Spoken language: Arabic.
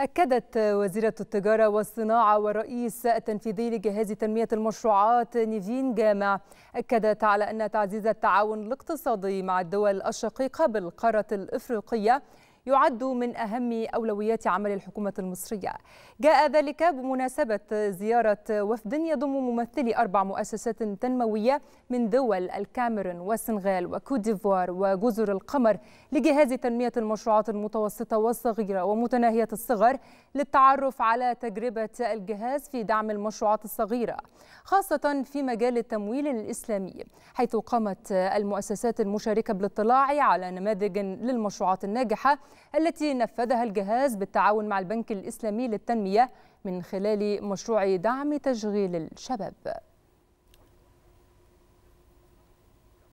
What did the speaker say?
أكدت وزيرة التجارة والصناعة والرئيس التنفيذي لجهاز تنمية المشروعات نيفين جامع أكدت على أن تعزيز التعاون الاقتصادي مع الدول الشقيقة بالقارة الإفريقية يعد من أهم أولويات عمل الحكومة المصرية جاء ذلك بمناسبة زيارة وفد يضم ممثلي أربع مؤسسات تنموية من دول الكاميرون والسنغال وكوت ديفوار وجزر القمر لجهاز تنمية المشروعات المتوسطة والصغيرة ومتناهية الصغر للتعرف على تجربة الجهاز في دعم المشروعات الصغيرة خاصة في مجال التمويل الإسلامي حيث قامت المؤسسات المشاركة بالاطلاع على نماذج للمشروعات الناجحة التي نفذها الجهاز بالتعاون مع البنك الإسلامي للتنمية من خلال مشروع دعم تشغيل الشباب